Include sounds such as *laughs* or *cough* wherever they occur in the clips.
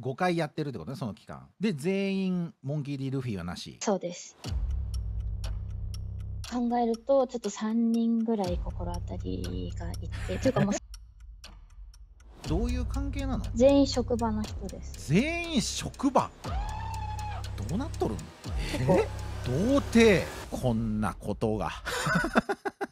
5回やってるってことねその期間で全員モンキー・ディ・ルフィはなしそうです考えるとちょっと3人ぐらい心当たりがいってというかもう *laughs* どういう関係なの全員職場の人です全員職場どうなっとるのえ童貞こんなことが *laughs*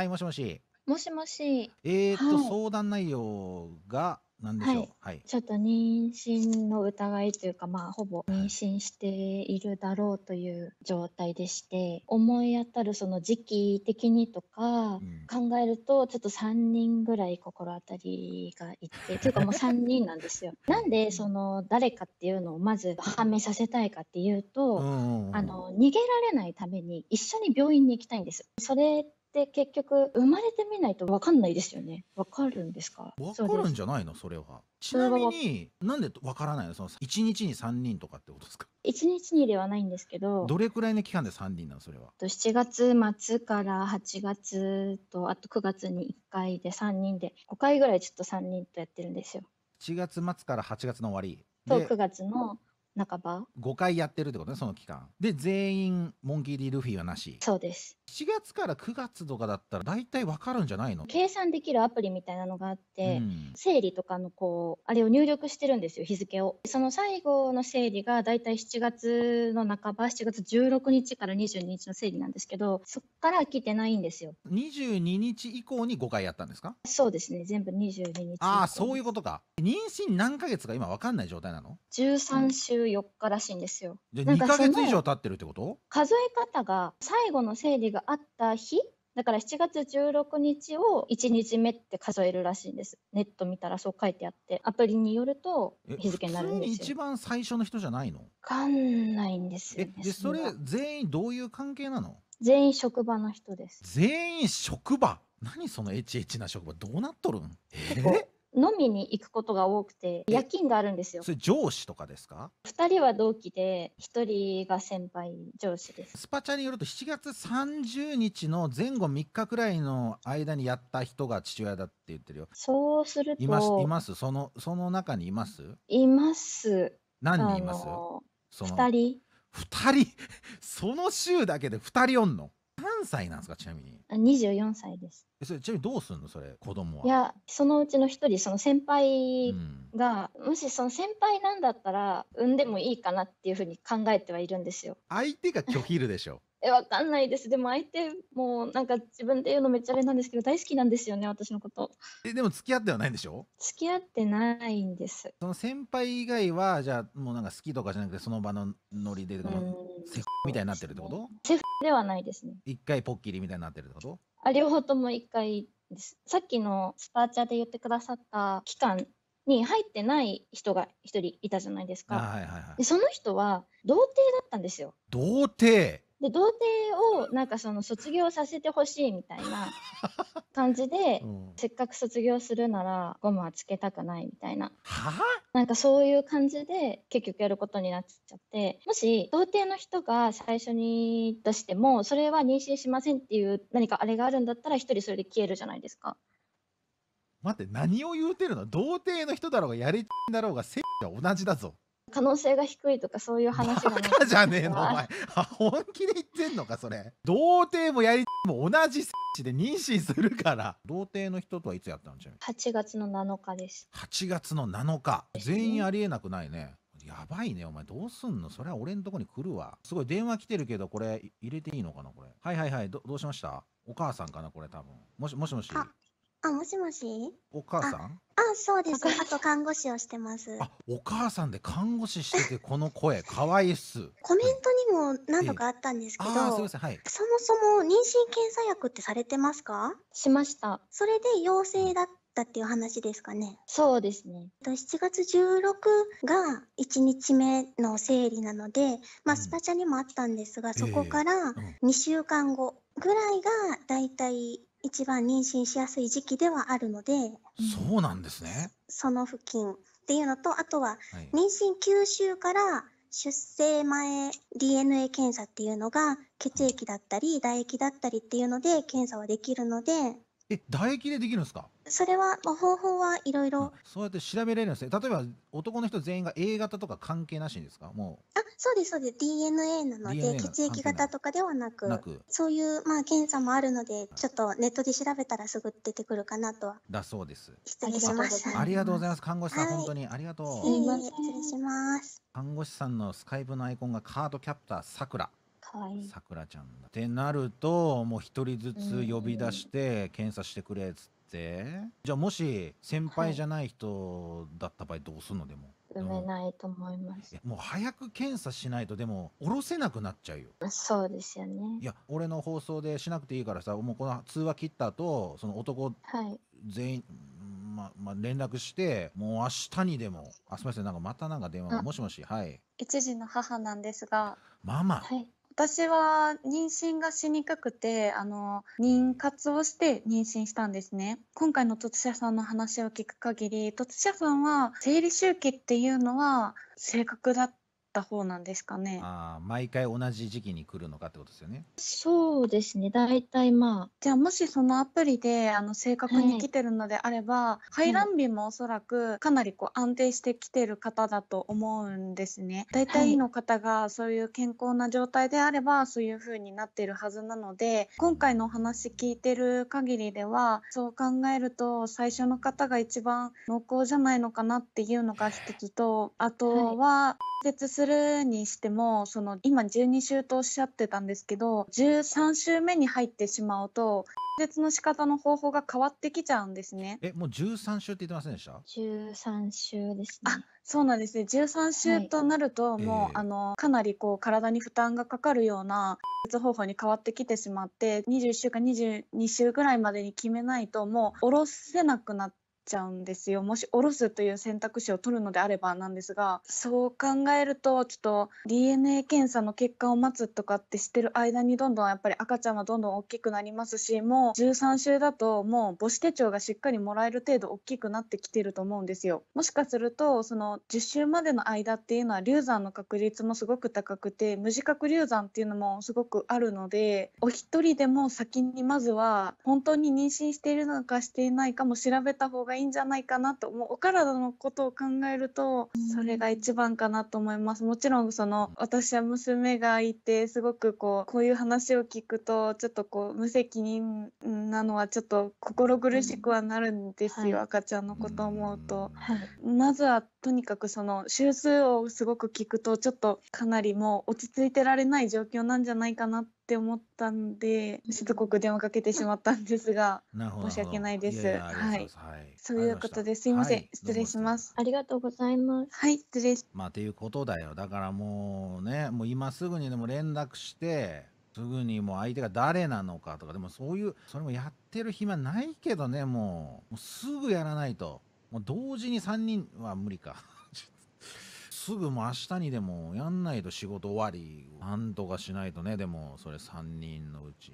はい、もしもし。もしもし。えーと、はい。相談内容が何でしょう。い。はい。ちょっと妊娠の疑いというか、まあ、ほぼ妊娠しているだろうという状態でして、思い当たるその時期的にとか考えると、ちょっと3人ぐらい心当たりがいて、というかもう3人なんですよ。*laughs* なんで、その誰かっていうのをまず判明させたいかっていううと、んうあんうん。の、逃げられないために一緒に病院に行きたいんです。それって結局生まれてみないとわかんないですよねわかるんですかわかるんじゃないのそれはちなみになんでわからないのその一日に三人とかってことですか一日にではないんですけどどれくらいの期間で三人なのそれは七月末から八月とあと九月に一回で三人で五回ぐらいちょっと三人とやってるんですよ7月末から八月の終わりと九月の半ば5回やってるってことねその期間で全員モンキー・ルフィはなしそうです7月から9月とかだったら大体わかるんじゃないの計算できるアプリみたいなのがあって、うん、生理とかのこうあれを入力してるんですよ日付をその最後の生理が大体7月の半ば7月16日から22日の生理なんですけどそっから来てないんですよ22日以降に5回やったんですかそうですね全部22日ああそういうことか妊娠何ヶ月か今わかんない状態なの13週4日らしいんですよ。じゃあ2かヶ月以上経ってるってこと数え方が最後の生理があった日だから7月16日を1日目って数えるらしいんですネット見たらそう書いてあってアプリによると日付になるんでに一番最初の人じゃないのわかんないんですよえでそれ全員どういう関係なの全員職場の人です全員職場何そのエチエチな職場どうなっとるんえ結飲みに行くことが多くて夜勤があるんですよそれ上司とかですか二人は同期で一人が先輩上司ですスパチャによると7月30日の前後3日くらいの間にやった人が父親だって言ってるよそうするといますいますそのその中にいますいます何人います、二人二人 *laughs* その週だけで二人おんの何歳なんですかちなみに二十四歳ですえそれちなみにどうするのそれ子供はいやそのうちの一人その先輩が、うん、もしその先輩なんだったら産んでもいいかなっていうふうに考えてはいるんですよ相手が拒否るでしょえ、わかんないです。でも相手もなんか自分で言うのめっちゃあれなんですけど、大好きなんですよね、私のこと。え、でも付き合ってはないんでしょ付き合ってないんです。その先輩以外は、じゃあもうなんか好きとかじゃなくて、その場のノリで、セフみたいになってるってことセフではないですね。一回ポッキリみたいになってるってことあ、両方とも一回です。さっきのスパーチャーで言ってくださった期間に入ってない人が一人いたじゃないですか。はいはいはい、でその人は童貞だったんですよ。童貞で童貞をなんかその卒業させてほしいみたいな *laughs* 感じで、うん、せっかく卒業するならゴムはつけたくないみたいなはなんかそういう感じで結局やることになっちゃってもし童貞の人が最初に出してもそれは妊娠しませんっていう何かあれがあるんだったら一人それで消えるじゃないですか。待って何を言うてるの童貞の人だろうがやりちんだろうがっは同じだぞ。可能性が低いとかそういう話がバカじゃねえのお前本気で言ってんのかそれ童貞もやりも同じで妊娠するから童貞の人とはいつやったのちなみに8月の7日です8月の7日全員ありえなくないねやばいねお前どうすんのそれは俺んとこに来るわすごい電話来てるけどこれ入れていいのかなこれはいはいはいどうしましたお母さんかなこれ多分もしもしもしあ、もしもし。お母さんあ、そうです。あと看護師をしてます。あ、お母さんで看護師しててこの声、かわいっす。コメントにも何度かあったんですけど。あ、すみません、はい。そもそも妊娠検査薬ってされてますかしました。それで陽性だったっていう話ですかね。そうですね。えっと七月十六が一日目の生理なので、まあ、スパチャにもあったんですが、えそこから二週間後ぐらいがだいたい一番妊娠しやすい時期ではあるので、そうなんですね。その付近っていうのと、あとは妊娠9週から出生前 DNA 検査っていうのが血液だったり唾液だったりっていうので検査はできるので。え、唾液でできるんですかそれは、まあ、方法はいろいろ。そうやって調べれるんですね。例えば男の人全員が A 型とか関係なしんですかもう。あ、そうですそうです。DNA なので血液型とかではなく、なくそういうまあ検査もあるので、ちょっとネットで調べたらすぐ出てくるかなとは。だそうです。失礼しましありがとうございます。看護師さん、はい、本当にありがとう。すみません。失礼します。看護師さんのスカイプのアイコンがカードキャプターさくら。さくらちゃんだ。ってなるともう一人ずつ呼び出して検査してくれつって。ってじゃあもし先輩じゃない人だった場合どうすんのでも埋めないと思いますもう早く検査しないとでも下ろせなくなっちゃうよそうですよねいや俺の放送でしなくていいからさもうこの通話切った後その男全員、はい、まま連絡してもう明日にでもあすみませんなんかまたなんか電話もしもしはい一児の母なんですがママはい私は妊娠がしにくくてあの妊活をして妊娠したんですね今回の突者さんの話を聞く限り突者さんは生理周期っていうのは正確だっった方なんですかね。ああ、毎回同じ時期に来るのかってことですよね。そうですね。だいたいまあ。じゃあもしそのアプリであの正確に来てるのであれば、はい、排卵日もおそらくかなりこう安定してきてる方だと思うんですね。だいたいの方がそういう健康な状態であればそういう風になってるはずなので、今回のお話聞いてる限りではそう考えると最初の方が一番濃厚じゃないのかなっていうのが一つと、あとは、はい、月するにしてもその今12週とおっしゃってたんですけど13週目に入ってしまうと絶の仕方の方法が変わってきちゃうんですね。え、もう13週って言ってませんでした13週ですね。あ、そうなんですね。13週となると、はい、もう、えー、あの、かなりこう、体に負担がかかるような別方法に変わってきてしまって、21週か22週ぐらいまでに決めないと、もう、下ろせなくなっちゃうんですよもし下ろすという選択肢を取るのであればなんですがそう考えるとちょっと DNA 検査の結果を待つとかってしてる間にどんどんやっぱり赤ちゃんはどんどん大きくなりますしもう13週だともう母子手帳がしっかりもらえる程度大きくなってきてると思うんですよ。もしかするとその10週までの間っていうのは流産の確率もすごく高くて無自覚流産っていうのもすごくあるのでお一人でも先にまずは本当に妊娠しているのかしていないかも調べた方がいいいいんじゃないかなと思うお体のことを考えるとそれが一番かなと思います。もちろんその私は娘がいてすごくこうこういう話を聞くとちょっとこう無責任なのはちょっと心苦しくはなるんですよ、うんはい、赤ちゃんのことを思うと。はい、まずはとにかくその手数をすごく聞くとちょっとかなりもう落ち着いてられない状況なんじゃないかなって思ったんでしつこく電話かけてしまったんですが申し訳ないです。いはい、そういうことですいません、失礼します。ありがとうございます。はい失礼まあということだよだからもうねもう今すぐにでも連絡してすぐにもう相手が誰なのかとかでもそういうそれもやってる暇ないけどねもうすぐやらないと。もう同時に3人は無理か *laughs* すぐもう明日にでもやんないと仕事終わりなんとかしないとねでもそれ3人のうち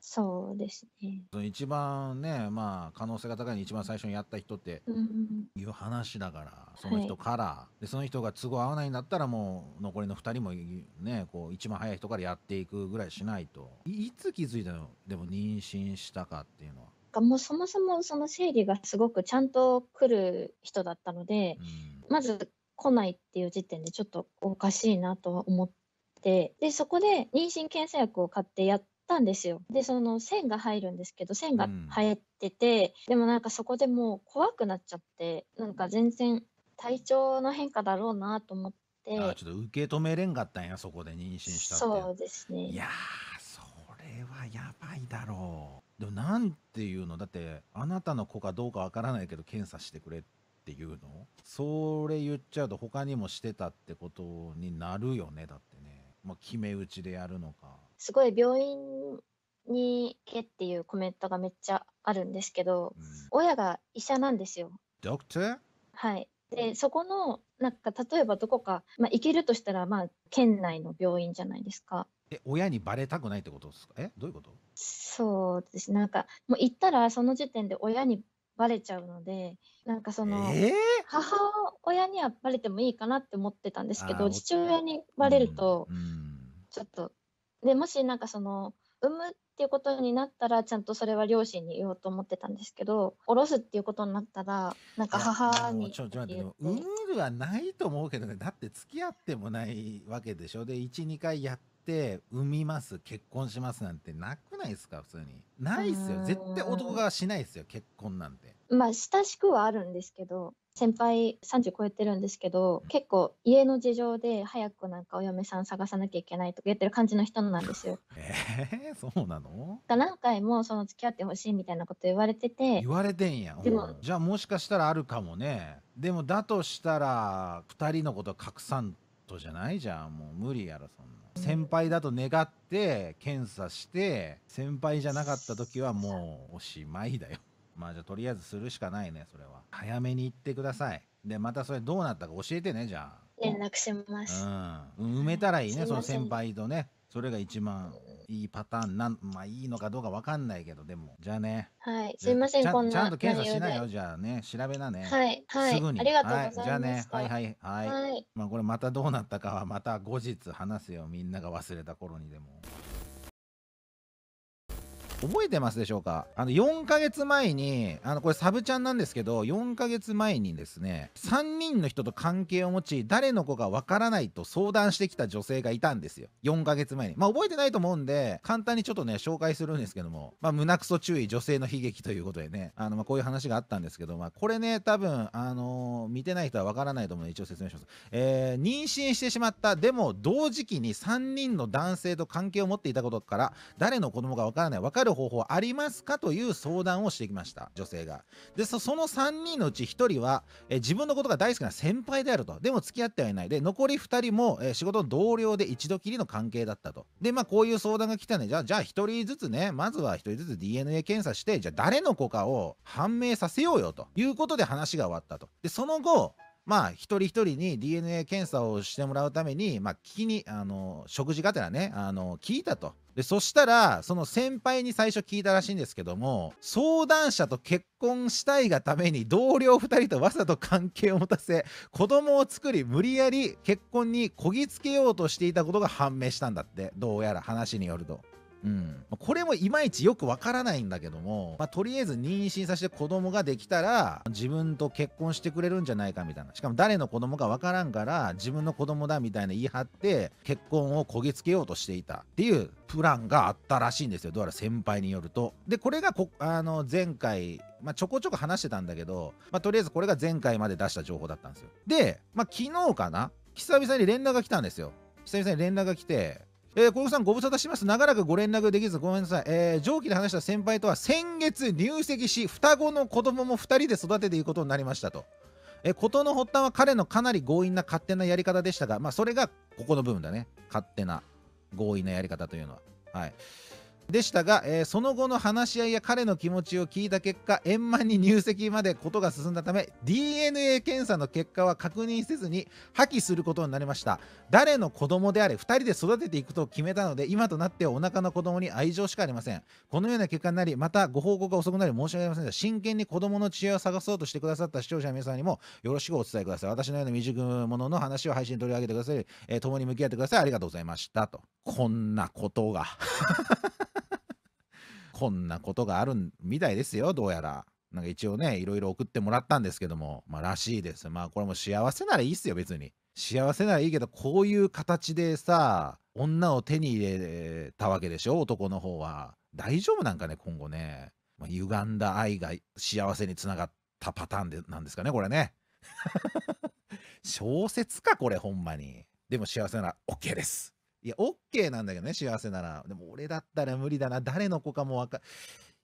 そうですね一番ねまあ可能性が高いの一番最初にやった人っていう話だから、その人から、はい、でその人が都合合わないんだったらもう残りの2人もねこう一番早い人からやっていくぐらいしないといつ気づいたのでも妊娠したかっていうのはかもうそもそもその生理がすごくちゃんと来る人だったので、うん、まず来ないっていう時点でちょっとおかしいなと思ってでそこで妊娠検査薬を買ってやったんですよでその線が入るんですけど線が生えてて、うん、でもなんかそこでもう怖くなっちゃってなんか全然体調の変化だろうなと思って。あちょっと受け止めれんかったんやそこで妊娠したってそうですねいやそれはやばいだろうでもなんていうのだってあなたの子かどうかわからないけど検査してくれっていうのそれ言っちゃうと他にもしてたってことになるよねだってね、まあ、決め打ちでやるのかすごい病院に行けっていうコメントがめっちゃあるんですけど、うん、親が医者なんですよ。ドクターはいでそこのなんか例えばどこか、まあ、行けるとしたら、まあ、県内の病院じゃないですか。え、親にバレたくないってことですかえ、どういうことそうですなんか、もう行ったらその時点で親にバレちゃうので、なんかその、ええ母親にはバレてもいいかなって思ってたんですけど、父親におバレると、うん、うん。ちょっと、で、もしなんかその、産むっていうことになったら、ちゃんとそれは両親に言おうと思ってたんですけど、おろすっていうことになったら、なんか母もうにちって、も、て、産むはないと思うけどね、だって付き合ってもないわけでしょ。で、1、2回やって産みます結婚しますなんてなくないですか普通にないっすよ絶対男がしないっすよ結婚なんてまあ親しくはあるんですけど先輩30超えてるんですけど結構家の事情で早くなんかお嫁さん探さなきゃいけないとか言ってる感じの人なんですよ。*laughs* えー、そうなの何回もその付き合ってほしいみたいなこと言われてて言われてんやでもじゃあもしかしたらあるかもねでもだとしたら2人のこと隠さんとじゃないじゃんもう無理やろそんな。先輩だと願って検査して先輩じゃなかった時はもうおしまいだよ *laughs* まあじゃあとりあえずするしかないねそれは早めに行ってくださいでまたそれどうなったか教えてねじゃあ連絡しますうん埋めたらいいねその先輩とねそれが一番いいパターンなん、まあいいのかどうかわかんないけど、でも、じゃあね。はい。すいません、ちゃこんんちゃんと検査しないよ、じゃあね。調べなね。はい。はすぐにありがとうはごい。ざじゃあね。はいはいはい。はい。まあこれまたどうなったかはまた後日話すよ。みんなが忘れた頃にでも。覚えてますでしょうかあの4ヶ月前にあのこれサブちゃんなんですけど4ヶ月前にですね3人の人と関係を持ち誰の子かわからないと相談してきた女性がいたんですよ4ヶ月前にまあ覚えてないと思うんで簡単にちょっとね紹介するんですけどもまあ胸くそ注意女性の悲劇ということでねあのまあこういう話があったんですけどまあこれね多分あのー、見てない人はわからないと思うので一応説明しますえー、妊娠してしまったでも同時期に3人の男性と関係を持っていたことから誰の子供かわからないわかるる方法ありますかという相談をしてきました女性がでその3人のうち1人は、え自分のことが大好きな先輩であるとでも付き合ってはいないで残り2人も、え仕事の同僚で一度きりの関係だったとでまあこういう相談が来たねじゃあじゃあ1人ずつねまずは1人ずつ DNA 検査してじゃあ誰の子かを判明させようよということで話が終わったとでその後まあ、一人一人に DNA 検査をしてもらうために、まあ、聞きに、あの、食事がてらね、あの、聞いたと。でそしたらその先輩に最初聞いたらしいんですけども相談者と結婚したいがために同僚2人とわざと関係を持たせ子供を作り無理やり結婚にこぎつけようとしていたことが判明したんだってどうやら話によるとうん、これもいまいちよくわからないんだけども、まあ、とりあえず妊娠させて子供ができたら自分と結婚してくれるんじゃないかみたいなしかも誰の子供かわからんから自分の子供だみたいな言い張って結婚をこぎつけようとしていたっていうプランがあったらしいんですよどうやら先輩によると。でこれがこあの前回まあ、ちょこちょこ話してたんだけど、まあ、とりあえずこれが前回まで出した情報だったんですよ。で、まあ、昨日かな久々に連絡が来たんですよ。久々に連絡が来て、えー、小籔さん、ご無沙汰します。長らくご連絡できず、ごめんなさい。えー、上記で話した先輩とは、先月入籍し、双子の子供も2人で育てていくことになりましたと。えー、事の発端は彼のかなり強引な勝手なやり方でしたが、まあ、それがここの部分だね。勝手な強引なやり方というのは。はい。でしたが、えー、その後の話し合いや彼の気持ちを聞いた結果円満に入籍までことが進んだため DNA 検査の結果は確認せずに破棄することになりました誰の子供であれ2人で育てていくと決めたので今となってはお腹の子供に愛情しかありませんこのような結果になりまたご報告が遅くなり申し訳ありませんが真剣に子供の父親を探そうとしてくださった視聴者の皆さんにもよろしくお伝えください私のような未熟者の話を配信に取り上げてください、えー、共に向き合ってくださいありがとうございましたとこんなことがこんなことがあるみたいですよ、どうやら。なんか一応ね、いろいろ送ってもらったんですけども、まあ、らしいです。まあ、これも幸せならいいっすよ、別に。幸せならいいけど、こういう形でさ、女を手に入れたわけでしょ、男の方は。大丈夫なんかね、今後ね。まあ、歪んだ愛が幸せにつながったパターンでなんですかね、これね。*laughs* 小説か、これ、ほんまに。でも幸せなら OK です。いや、OK なんだけどね、幸せなら。でも俺だったら無理だな。誰の子かもわか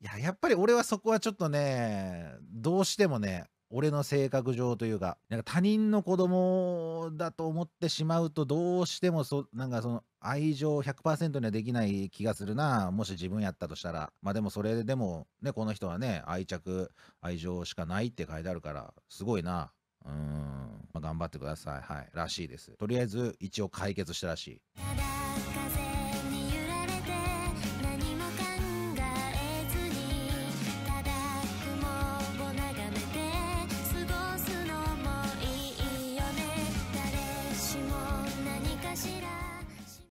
いや、やっぱり俺はそこはちょっとね、どうしてもね、俺の性格上というか、なんか他人の子供だと思ってしまうと、どうしてもそ、なんかその愛情100%にはできない気がするな。もし自分やったとしたら。まあでもそれでも、ね、この人はね、愛着、愛情しかないって書いてあるから、すごいな。うん。まあ、頑張ってください。はい。らしいです。とりあえず、一応解決したらしい。